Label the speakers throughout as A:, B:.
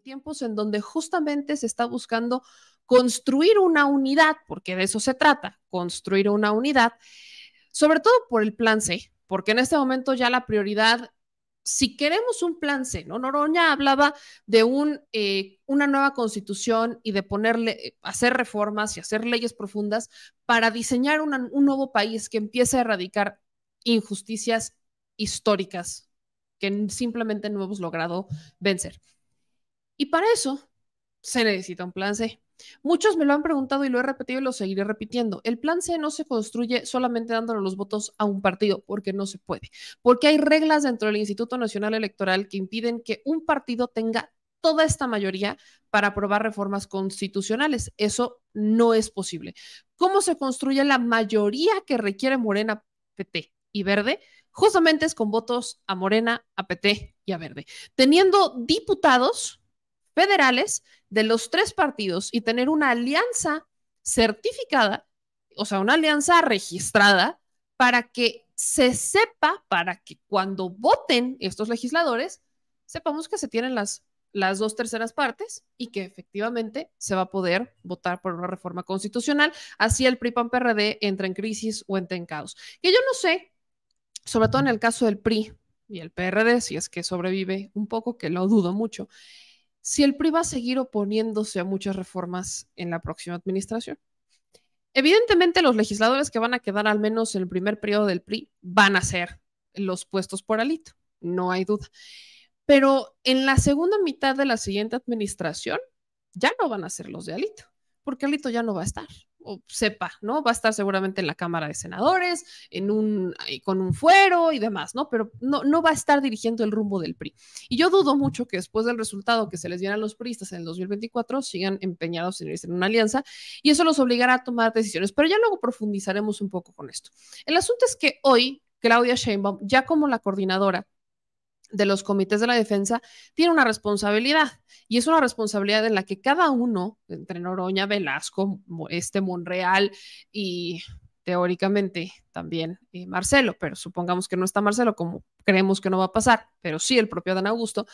A: tiempos en donde justamente se está buscando construir una unidad, porque de eso se trata, construir una unidad, sobre todo por el plan C, porque en este momento ya la prioridad si queremos un plan C, ¿no? Noroña hablaba de un, eh, una nueva constitución y de ponerle, eh, hacer reformas y hacer leyes profundas para diseñar un nuevo país que empiece a erradicar injusticias históricas que simplemente no hemos logrado vencer. Y para eso se necesita un plan C. Muchos me lo han preguntado y lo he repetido y lo seguiré repitiendo. El plan C no se construye solamente dándole los votos a un partido, porque no se puede, porque hay reglas dentro del Instituto Nacional Electoral que impiden que un partido tenga toda esta mayoría para aprobar reformas constitucionales. Eso no es posible. ¿Cómo se construye la mayoría que requiere Morena, PT y Verde? Justamente es con votos a Morena, a PT y a Verde, teniendo diputados federales de los tres partidos y tener una alianza certificada, o sea, una alianza registrada para que se sepa, para que cuando voten estos legisladores, sepamos que se tienen las, las dos terceras partes y que efectivamente se va a poder votar por una reforma constitucional, así el PRI-PAN-PRD entra en crisis o entra en caos. Que yo no sé, sobre todo en el caso del PRI y el PRD, si es que sobrevive un poco, que lo dudo mucho, si el PRI va a seguir oponiéndose a muchas reformas en la próxima administración. Evidentemente, los legisladores que van a quedar al menos en el primer periodo del PRI van a ser los puestos por alito, no hay duda. Pero en la segunda mitad de la siguiente administración ya no van a ser los de alito, porque alito ya no va a estar sepa, ¿no? Va a estar seguramente en la Cámara de Senadores, en un, eh, con un fuero y demás, ¿no? Pero no, no va a estar dirigiendo el rumbo del PRI. Y yo dudo mucho que después del resultado que se les diera a los PRIistas en el 2024 sigan empeñados en irse en una alianza y eso los obligará a tomar decisiones. Pero ya luego profundizaremos un poco con esto. El asunto es que hoy Claudia Sheinbaum, ya como la coordinadora de los comités de la defensa tiene una responsabilidad y es una responsabilidad en la que cada uno, entre Noroña, Velasco, este Monreal y teóricamente también eh, Marcelo, pero supongamos que no está Marcelo, como creemos que no va a pasar, pero sí el propio Dan Augusto,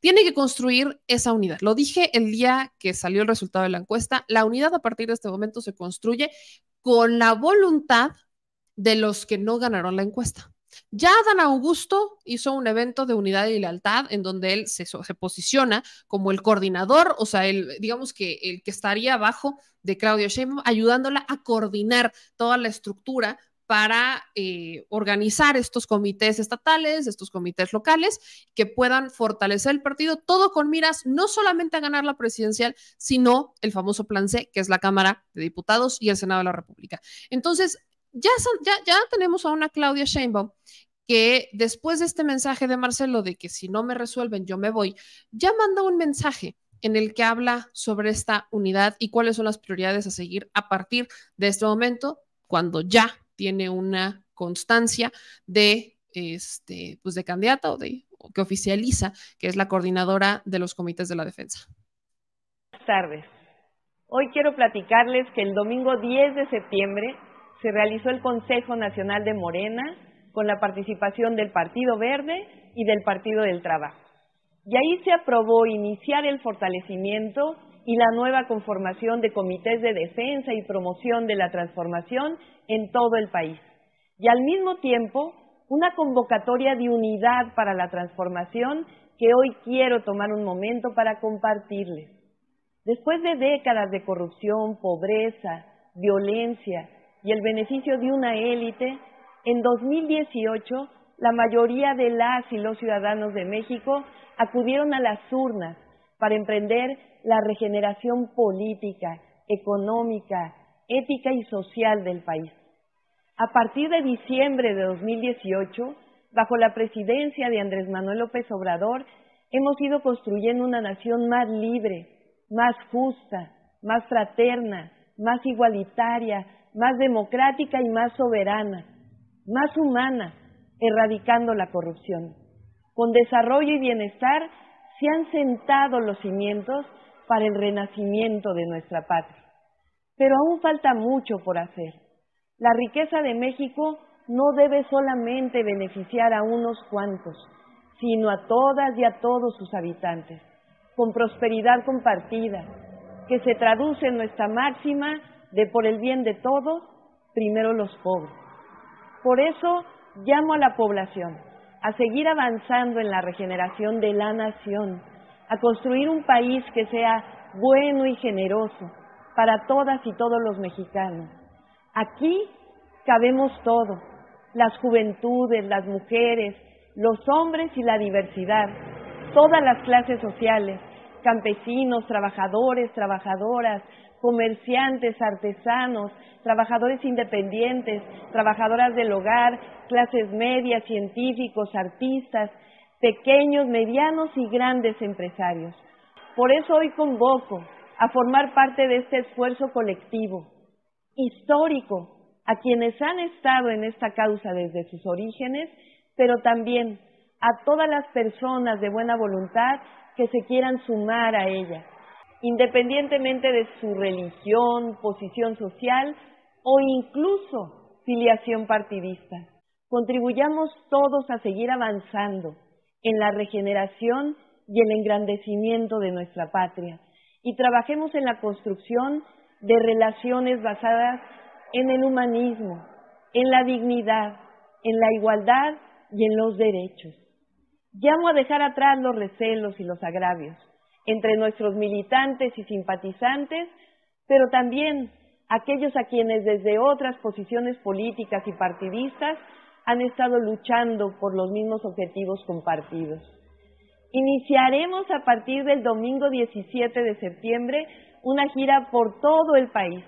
A: tiene que construir esa unidad. Lo dije el día que salió el resultado de la encuesta, la unidad a partir de este momento se construye con la voluntad de los que no ganaron la encuesta ya Dan Augusto hizo un evento de unidad y lealtad en donde él se, se posiciona como el coordinador, o sea, el, digamos que el que estaría abajo de Claudia Sheinbaum, ayudándola a coordinar toda la estructura para eh, organizar estos comités estatales, estos comités locales, que puedan fortalecer el partido, todo con miras no solamente a ganar la presidencial, sino el famoso plan C, que es la Cámara de Diputados y el Senado de la República. Entonces, ya, tenemos a una Claudia Sheinbaum que después de este mensaje de Marcelo de que si no me resuelven yo me voy, ya manda un mensaje en el que habla sobre esta unidad y cuáles son las prioridades a seguir a partir de este momento, cuando ya tiene una constancia de, este, pues de candidata o de que oficializa, que es la coordinadora de los comités de la
B: defensa. Buenas tardes. Hoy quiero platicarles que el domingo 10 de septiembre se realizó el Consejo Nacional de Morena con la participación del Partido Verde y del Partido del Trabajo. Y ahí se aprobó iniciar el fortalecimiento y la nueva conformación de comités de defensa y promoción de la transformación en todo el país. Y al mismo tiempo, una convocatoria de unidad para la transformación que hoy quiero tomar un momento para compartirles. Después de décadas de corrupción, pobreza, violencia, y el beneficio de una élite, en 2018 la mayoría de las y los ciudadanos de México acudieron a las urnas para emprender la regeneración política, económica, ética y social del país. A partir de diciembre de 2018, bajo la presidencia de Andrés Manuel López Obrador, hemos ido construyendo una nación más libre, más justa, más fraterna, más igualitaria, más democrática y más soberana, más humana, erradicando la corrupción. Con desarrollo y bienestar se han sentado los cimientos para el renacimiento de nuestra patria. Pero aún falta mucho por hacer. La riqueza de México no debe solamente beneficiar a unos cuantos, sino a todas y a todos sus habitantes, con prosperidad compartida, que se traduce en nuestra máxima de por el bien de todos, primero los pobres. Por eso llamo a la población a seguir avanzando en la regeneración de la nación, a construir un país que sea bueno y generoso para todas y todos los mexicanos. Aquí cabemos todo, las juventudes, las mujeres, los hombres y la diversidad, todas las clases sociales, campesinos, trabajadores, trabajadoras, comerciantes, artesanos, trabajadores independientes, trabajadoras del hogar, clases medias, científicos, artistas, pequeños, medianos y grandes empresarios. Por eso hoy convoco a formar parte de este esfuerzo colectivo, histórico, a quienes han estado en esta causa desde sus orígenes, pero también a todas las personas de buena voluntad que se quieran sumar a ella, independientemente de su religión, posición social o incluso filiación partidista. Contribuyamos todos a seguir avanzando en la regeneración y el engrandecimiento de nuestra patria y trabajemos en la construcción de relaciones basadas en el humanismo, en la dignidad, en la igualdad y en los derechos. Llamo a dejar atrás los recelos y los agravios entre nuestros militantes y simpatizantes, pero también aquellos a quienes desde otras posiciones políticas y partidistas han estado luchando por los mismos objetivos compartidos. Iniciaremos a partir del domingo 17 de septiembre una gira por todo el país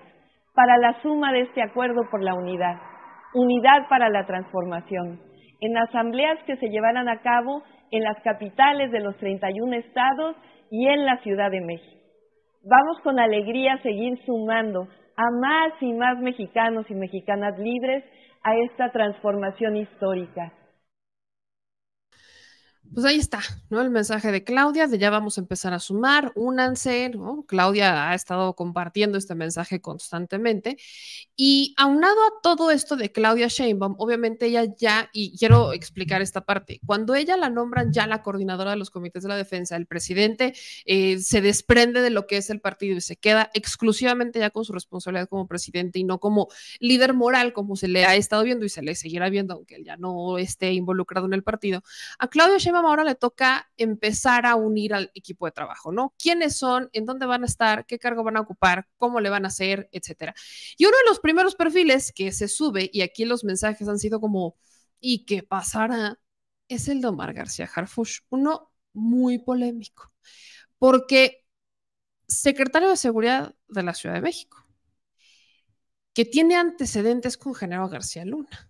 B: para la suma de este acuerdo por la unidad, unidad para la transformación en asambleas que se llevaran a cabo en las capitales de los 31 estados y en la Ciudad de México. Vamos con alegría a seguir sumando a más y más mexicanos y mexicanas libres a esta transformación histórica
A: pues ahí está, ¿no? El mensaje de Claudia, de ya vamos a empezar a sumar, únanse, ¿no? Claudia ha estado compartiendo este mensaje constantemente. Y aunado a todo esto de Claudia Sheinbaum, obviamente ella ya, y quiero explicar esta parte, cuando ella la nombran ya la coordinadora de los comités de la defensa, el presidente eh, se desprende de lo que es el partido y se queda exclusivamente ya con su responsabilidad como presidente y no como líder moral, como se le ha estado viendo y se le seguirá viendo, aunque él ya no esté involucrado en el partido. A Claudia Sheinbaum ahora le toca empezar a unir al equipo de trabajo, ¿no? ¿Quiénes son? ¿En dónde van a estar? ¿Qué cargo van a ocupar? ¿Cómo le van a hacer? Etcétera. Y uno de los primeros perfiles que se sube, y aquí los mensajes han sido como, ¿y qué pasará? Es el de Omar García Harfush, uno muy polémico, porque secretario de Seguridad de la Ciudad de México, que tiene antecedentes con General García Luna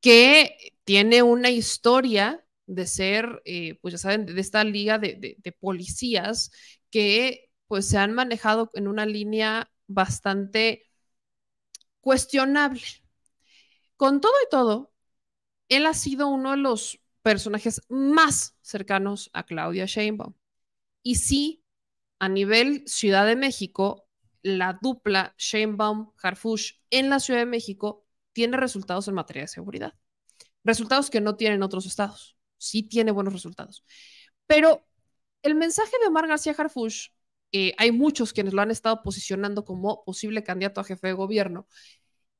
A: que tiene una historia de ser, eh, pues ya saben, de esta liga de, policías que pues se han manejado en una línea bastante cuestionable. Con todo y todo, él ha sido uno de los personajes más cercanos a Claudia Sheinbaum. Y sí, a nivel Ciudad de México, la dupla Sheinbaum-Harfush en la Ciudad de México tiene resultados en materia de seguridad. Resultados que no tienen otros estados. Sí tiene buenos resultados. Pero el mensaje de Omar García Harfuch, eh, hay muchos quienes lo han estado posicionando como posible candidato a jefe de gobierno.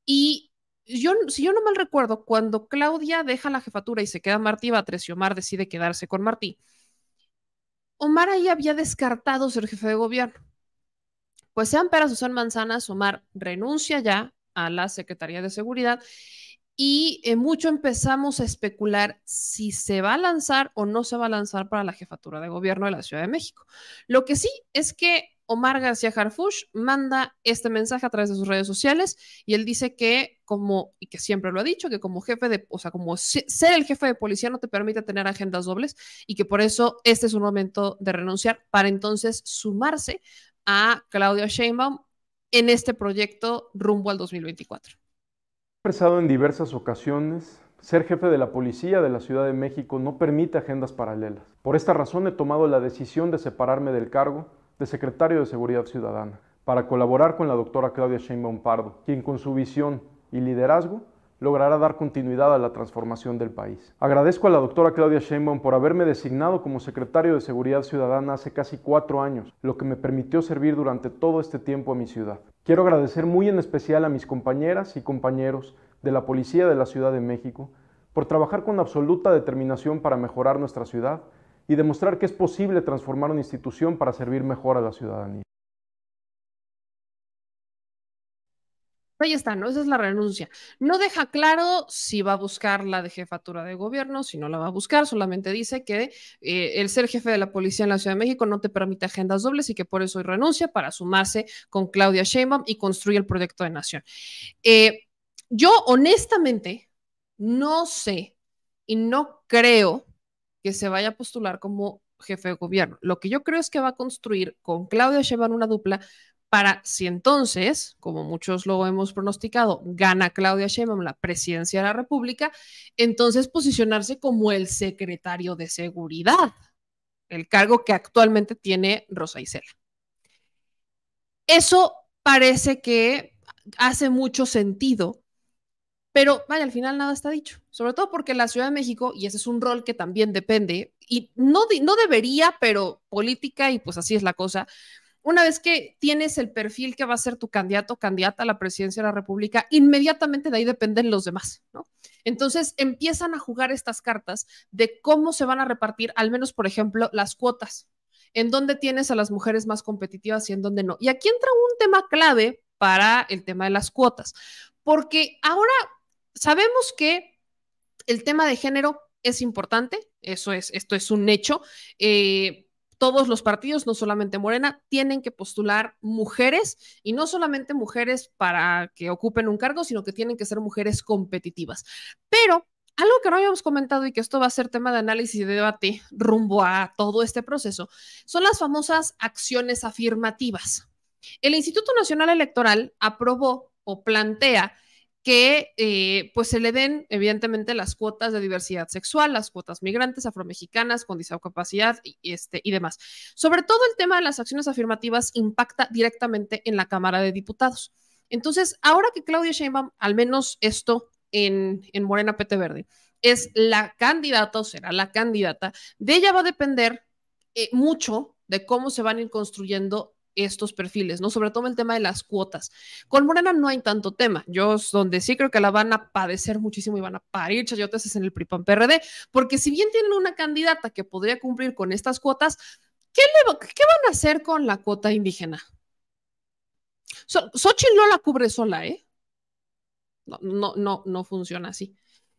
A: Y yo, si yo no mal recuerdo, cuando Claudia deja la jefatura y se queda Martí Batres y Omar decide quedarse con Martí, Omar ahí había descartado ser jefe de gobierno. Pues sean peras o sean manzanas, Omar renuncia ya, a la Secretaría de Seguridad y eh, mucho empezamos a especular si se va a lanzar o no se va a lanzar para la jefatura de gobierno de la Ciudad de México. Lo que sí es que Omar García Harfush manda este mensaje a través de sus redes sociales y él dice que como, y que siempre lo ha dicho, que como jefe de, o sea, como ser el jefe de policía no te permite tener agendas dobles y que por eso este es un momento de renunciar para entonces sumarse a Claudia Sheinbaum en este proyecto rumbo al 2024?
B: He expresado en diversas ocasiones ser jefe de la policía de la Ciudad de México no permite agendas paralelas. Por esta razón he tomado la decisión de separarme del cargo de secretario de Seguridad Ciudadana para colaborar con la doctora Claudia Sheinbaum Pardo, quien con su visión y liderazgo logrará dar continuidad a la transformación del país. Agradezco a la doctora Claudia Sheinbaum por haberme designado como secretario de Seguridad Ciudadana hace casi cuatro años, lo que me permitió servir durante todo este tiempo a mi ciudad. Quiero agradecer muy en especial a mis compañeras y compañeros de la Policía de la Ciudad de México por trabajar con absoluta determinación para mejorar nuestra ciudad y demostrar que es posible transformar una institución para servir mejor a la ciudadanía.
A: Ahí está, ¿no? Esa es la renuncia. No deja claro si va a buscar la de jefatura de gobierno, si no la va a buscar, solamente dice que eh, el ser jefe de la policía en la Ciudad de México no te permite agendas dobles y que por eso hoy renuncia para sumarse con Claudia Sheinbaum y construir el proyecto de nación. Eh, yo honestamente no sé y no creo que se vaya a postular como jefe de gobierno. Lo que yo creo es que va a construir con Claudia Sheinbaum una dupla para si entonces, como muchos lo hemos pronosticado, gana Claudia Sheinbaum la presidencia de la República, entonces posicionarse como el secretario de Seguridad, el cargo que actualmente tiene Rosa Isela. Eso parece que hace mucho sentido, pero vaya, al final nada está dicho, sobre todo porque la Ciudad de México, y ese es un rol que también depende, y no, no debería, pero política, y pues así es la cosa, una vez que tienes el perfil que va a ser tu candidato o candidata a la presidencia de la República, inmediatamente de ahí dependen los demás, ¿no? Entonces empiezan a jugar estas cartas de cómo se van a repartir, al menos, por ejemplo, las cuotas, en dónde tienes a las mujeres más competitivas y en dónde no. Y aquí entra un tema clave para el tema de las cuotas, porque ahora sabemos que el tema de género es importante, eso es, esto es un hecho. Eh, todos los partidos, no solamente Morena, tienen que postular mujeres y no solamente mujeres para que ocupen un cargo, sino que tienen que ser mujeres competitivas. Pero algo que no habíamos comentado y que esto va a ser tema de análisis y de debate rumbo a todo este proceso, son las famosas acciones afirmativas. El Instituto Nacional Electoral aprobó o plantea que eh, pues se le den evidentemente las cuotas de diversidad sexual, las cuotas migrantes, afromexicanas, con discapacidad y, este, y demás. Sobre todo el tema de las acciones afirmativas impacta directamente en la Cámara de Diputados. Entonces, ahora que Claudia Sheinbaum, al menos esto en, Morena Pete Verde, es la candidata o será la candidata, de ella va a depender eh, mucho de cómo se van a ir construyendo estos perfiles, ¿no? Sobre todo el tema de las cuotas. Con Morena no hay tanto tema. Yo donde sí creo que la van a padecer muchísimo y van a parir chayotes en el pan PRD, porque si bien tienen una candidata que podría cumplir con estas cuotas, ¿qué, qué van a hacer con la cuota indígena? Sochi no la cubre sola, ¿eh? No, no, no, no funciona así.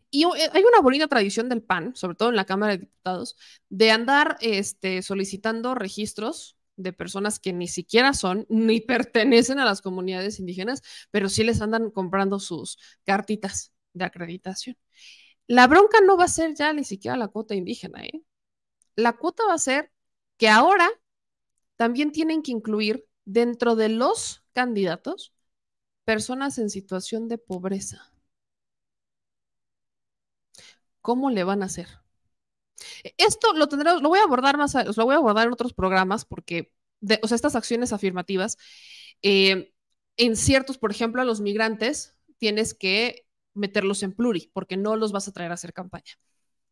A: Y eh, hay una bonita tradición del PAN, sobre todo en la Cámara de Diputados, de andar este, solicitando registros de personas que ni siquiera son ni pertenecen a las comunidades indígenas, pero sí les andan comprando sus cartitas de acreditación. La bronca no va a ser ya ni siquiera la cuota indígena, ¿eh? La cuota va a ser que ahora también tienen que incluir dentro de los candidatos personas en situación de pobreza. ¿Cómo le van a hacer? Esto lo tendremos, lo voy a abordar más, lo voy a abordar en otros programas porque, o sea, estas acciones afirmativas, eh, en ciertos, por ejemplo, a los migrantes tienes que meterlos en pluri porque no los vas a traer a hacer campaña.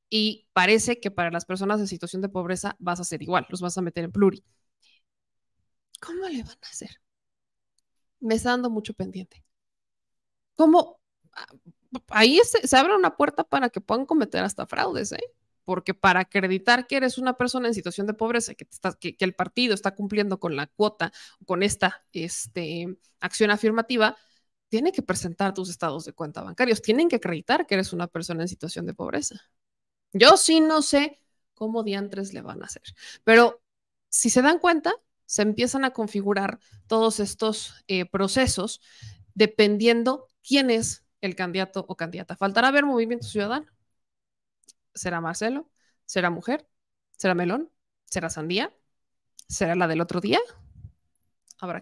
A: Y parece que para las personas en situación de pobreza vas a hacer igual, los vas a meter en pluri. ¿Cómo le van a hacer? Me está dando mucho pendiente. ¿Cómo? Ah, ahí se abre una puerta para que puedan cometer hasta fraudes, ¿eh? porque para acreditar que eres una persona en situación de pobreza, que, que, el partido está cumpliendo con la cuota, con esta este, acción afirmativa, tiene que presentar tus estados de cuenta bancarios, tienen que acreditar que eres una persona en situación de pobreza. Yo sí no sé cómo diantres le van a hacer, pero si se dan cuenta, se empiezan a configurar todos estos eh, procesos dependiendo quién es el candidato o candidata. Faltará ver movimiento ciudadano, será Marcelo, será mujer, será melón, será sandía, será la del otro día. Habrá